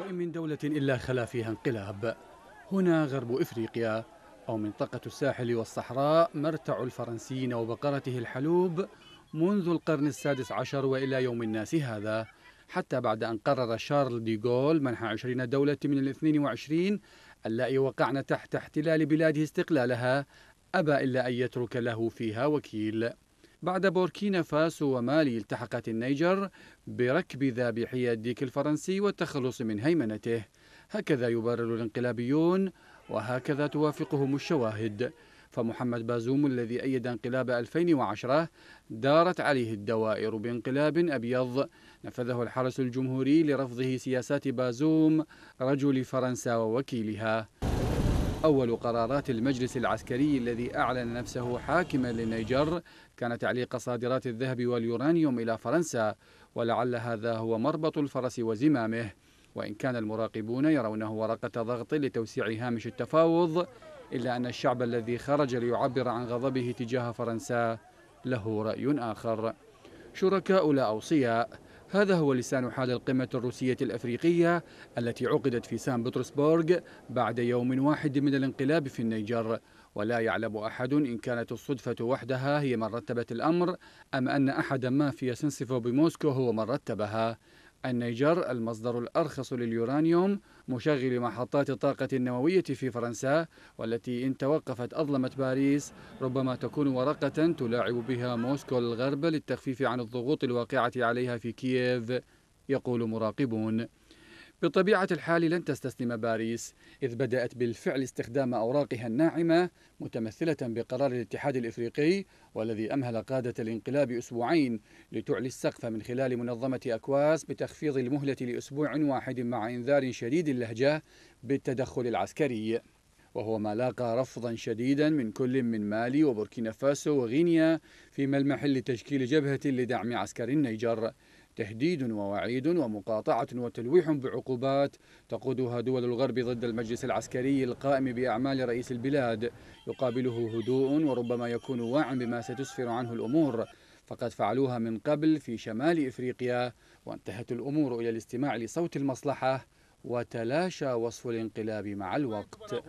وإن من دولة إلا خلا فيها انقلاب هنا غرب إفريقيا أو منطقة الساحل والصحراء مرتع الفرنسيين وبقرته الحلوب منذ القرن السادس عشر وإلى يوم الناس هذا حتى بعد أن قرر شارل ديغول منح عشرين دولة من الاثنين وعشرين اللائي وقعن تحت احتلال بلاده استقلالها أبى إلا أن يترك له فيها وكيل بعد بوركينا فاسو ومالي التحقت النيجر بركب ذابحي الديك الفرنسي والتخلص من هيمنته هكذا يبرر الانقلابيون وهكذا توافقهم الشواهد فمحمد بازوم الذي أيد انقلاب 2010 دارت عليه الدوائر بانقلاب أبيض نفذه الحرس الجمهوري لرفضه سياسات بازوم رجل فرنسا ووكيلها أول قرارات المجلس العسكري الذي أعلن نفسه حاكما للنيجر كان تعليق صادرات الذهب واليورانيوم إلى فرنسا ولعل هذا هو مربط الفرس وزمامه وإن كان المراقبون يرونه ورقة ضغط لتوسيع هامش التفاوض إلا أن الشعب الذي خرج ليعبر عن غضبه تجاه فرنسا له رأي آخر شركاء لا أوصياء هذا هو لسان حال القمة الروسية الأفريقية التي عقدت في سان بطرسبورغ بعد يوم واحد من الانقلاب في النيجر ولا يعلم أحد إن كانت الصدفة وحدها هي من رتبت الأمر أم أن أحدا ما في سنسفو بموسكو هو من رتبها النيجر المصدر الأرخص لليورانيوم مشغل محطات الطاقة النووية في فرنسا والتي إن توقفت أظلمت باريس ربما تكون ورقة تلاعب بها موسكو الغرب للتخفيف عن الضغوط الواقعة عليها في كييف يقول مراقبون بطبيعة الحال لن تستسلم باريس إذ بدأت بالفعل استخدام أوراقها الناعمة متمثلة بقرار الاتحاد الإفريقي والذي أمهل قادة الانقلاب أسبوعين لتعلي السقف من خلال منظمة أكواس بتخفيض المهلة لأسبوع واحد مع إنذار شديد اللهجة بالتدخل العسكري وهو ما لاقى رفضا شديدا من كل من مالي وبوركينا فاسو وغينيا في ملمح لتشكيل جبهة لدعم عسكر النيجر تهديد ووعيد ومقاطعة وتلويح بعقوبات تقودها دول الغرب ضد المجلس العسكري القائم بأعمال رئيس البلاد يقابله هدوء وربما يكون واعٍ بما ستسفر عنه الأمور فقد فعلوها من قبل في شمال إفريقيا وانتهت الأمور إلى الاستماع لصوت المصلحة وتلاشى وصف الانقلاب مع الوقت